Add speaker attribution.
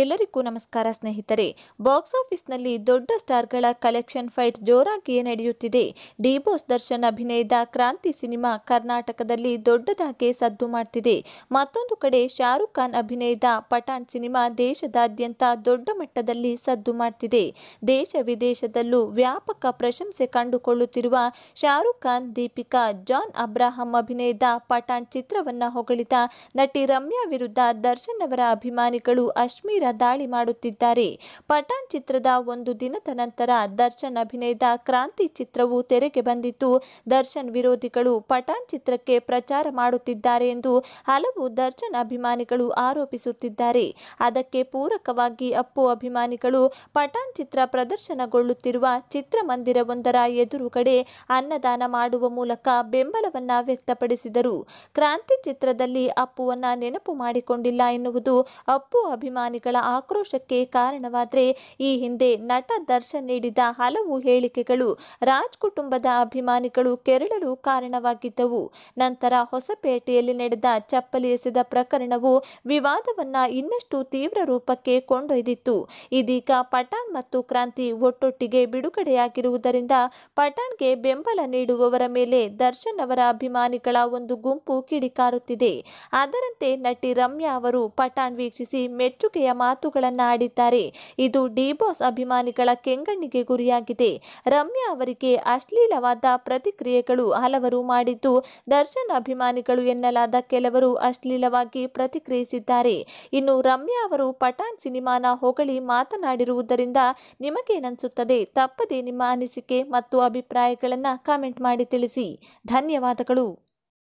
Speaker 1: ಎಲ್ಲರಿಗೂ ನಮಸ್ಕಾರ ಸ್ನೇಹಿತರೆ ಬಾಕ್ಸ್ ಆಫೀಸ್ನಲ್ಲಿ ದೊಡ್ಡ ಸ್ಟಾರ್ಗಳ ಕಲೆಕ್ಷನ್ ಫೈಟ್ ಜೋರಾಗಿಯೇ ನಡೆಯುತ್ತಿದೆ ಡಿಬೋಸ್ ದರ್ಶನ್ ಅಭಿನಯದ ಕ್ರಾಂತಿ ಸಿನಿಮಾ ಕರ್ನಾಟಕದಲ್ಲಿ ದೊಡ್ಡದಾಗಿ ಸದ್ದು ಮಾಡ್ತಿದೆ ಮತ್ತೊಂದು ಕಡೆ ಶಾರುಖ್ ಖಾನ್ ಅಭಿನಯದ ಪಠಾಣ್ ಸಿನಿಮಾ ದೇಶದಾದ್ಯಂತ ದೊಡ್ಡ ಮಟ್ಟದಲ್ಲಿ ಸದ್ದು ಮಾಡ್ತಿದೆ ದೇಶ ವಿದೇಶದಲ್ಲೂ ವ್ಯಾಪಕ ಪ್ರಶಂಸೆ ಕಂಡುಕೊಳ್ಳುತ್ತಿರುವ ಶಾರುಖ್ ಖಾನ್ ದೀಪಿಕಾ ಜಾನ್ ಅಬ್ರಾಹಂ ಅಭಿನಯದ ಪಠಾಣ್ ಚಿತ್ರವನ್ನ ಹೊಗಳಿದ ನಟಿ ರಮ್ಯಾ ವಿರುದ್ಧ ದರ್ಶನ್ ಅವರ ಅಭಿಮಾನಿಗಳು ಅಶ್ಮೀರ ದಾಳಿ ಮಾಡುತ್ತಿದ್ದಾರೆ ಪಠಾಣ್ ಚಿತ್ರದ ಒಂದು ದಿನದ ನಂತರ ದರ್ಶನ್ ಅಭಿನಯದ ಕ್ರಾಂತಿ ಚಿತ್ರವು ತೆರೆಗೆ ಬಂದಿದ್ದು ದರ್ಶನ್ ವಿರೋಧಿಗಳು ಪಠಾಣ್ ಚಿತ್ರಕ್ಕೆ ಪ್ರಚಾರ ಮಾಡುತ್ತಿದ್ದಾರೆ ಎಂದು ಹಲವು ದರ್ಶನ್ ಅಭಿಮಾನಿಗಳು ಆರೋಪಿಸುತ್ತಿದ್ದಾರೆ ಅದಕ್ಕೆ ಪೂರಕವಾಗಿ ಅಪ್ಪು ಅಭಿಮಾನಿಗಳು ಪಠಾಣ್ ಚಿತ್ರ ಪ್ರದರ್ಶನಗೊಳ್ಳುತ್ತಿರುವ ಚಿತ್ರಮಂದಿರವೊಂದರ ಎದುರುಗಡೆ ಅನ್ನದಾನ ಮಾಡುವ ಮೂಲಕ ಬೆಂಬಲವನ್ನ ವ್ಯಕ್ತಪಡಿಸಿದರು ಕ್ರಾಂತಿ ಚಿತ್ರದಲ್ಲಿ ಅಪ್ಪುವನ್ನ ನೆನಪು ಮಾಡಿಕೊಂಡಿಲ್ಲ ಎನ್ನುವುದು ಅಪ್ಪು ಅಭಿಮಾನಿಗಳ ಆಕ್ರೋಶಕ್ಕೆ ಕಾರಣವಾದರೆ ಈ ಹಿಂದೆ ನಟ ದರ್ಶನ್ ನೀಡಿದ ಹಲವು ಹೇಳಿಕೆಗಳು ರಾಜ್ ಕುಟುಂಬದ ಅಭಿಮಾನಿಗಳು ಕೆರಳಲು ಕಾರಣವಾಗಿದ್ದವು ನಂತರ ಹೊಸಪೇಟೆಯಲ್ಲಿ ನಡೆದ ಚಪ್ಪಲಿ ಎಸೆದ ಪ್ರಕರಣವು ವಿವಾದವನ್ನ ಇನ್ನಷ್ಟು ತೀವ್ರ ರೂಪಕ್ಕೆ ಕೊಂಡೊಯ್ದಿತ್ತು ಇದೀಗ ಪಠಾಣ್ ಮತ್ತು ಕ್ರಾಂತಿ ಒಟ್ಟೊಟ್ಟಿಗೆ ಬಿಡುಗಡೆಯಾಗಿರುವುದರಿಂದ ಪಠಾಣ್ಗೆ ಬೆಂಬಲ ನೀಡುವವರ ಮೇಲೆ ದರ್ಶನ್ ಅವರ ಅಭಿಮಾನಿಗಳ ಒಂದು ಗುಂಪು ಕಿಡಿಕಾರುತ್ತಿದೆ ಅದರಂತೆ ನಟಿ ರಮ್ಯಾ ಅವರು ಪಠಾಣ್ ವೀಕ್ಷಿಸಿ ಮೆಚ್ಚುಗೆಯ ಮಾತುಗಳನ್ನಾಡಿದ್ದಾರೆ ಇದು ಡಿ ಬಾಸ್ ಅಭಿಮಾನಿಗಳ ಕೆಂಗಣ್ಣಿಗೆ ಗುರಿಯಾಗಿದೆ ರಮ್ಯಾ ಅವರಿಗೆ ಅಶ್ಲೀಲವಾದ ಪ್ರತಿಕ್ರಿಯೆಗಳು ಹಲವರು ಮಾಡಿದ್ದು ದರ್ಶನ್ ಅಭಿಮಾನಿಗಳು ಎನ್ನಲಾದ ಕೆಲವರು ಅಶ್ಲೀಲವಾಗಿ ಪ್ರತಿಕ್ರಿಯಿಸಿದ್ದಾರೆ ಇನ್ನು ರಮ್ಯಾ ಅವರು ಪಠಾಣ್ ಸಿನಿಮಾನ ಹೊಗಳಿ ಮಾತನಾಡಿರುವುದರಿಂದ ನಿಮಗೇನನ್ಸುತ್ತದೆ ತಪ್ಪದೆ ನಿಮ್ಮ ಅನಿಸಿಕೆ ಮತ್ತು ಅಭಿಪ್ರಾಯಗಳನ್ನು ಕಾಮೆಂಟ್ ಮಾಡಿ ತಿಳಿಸಿ ಧನ್ಯವಾದಗಳು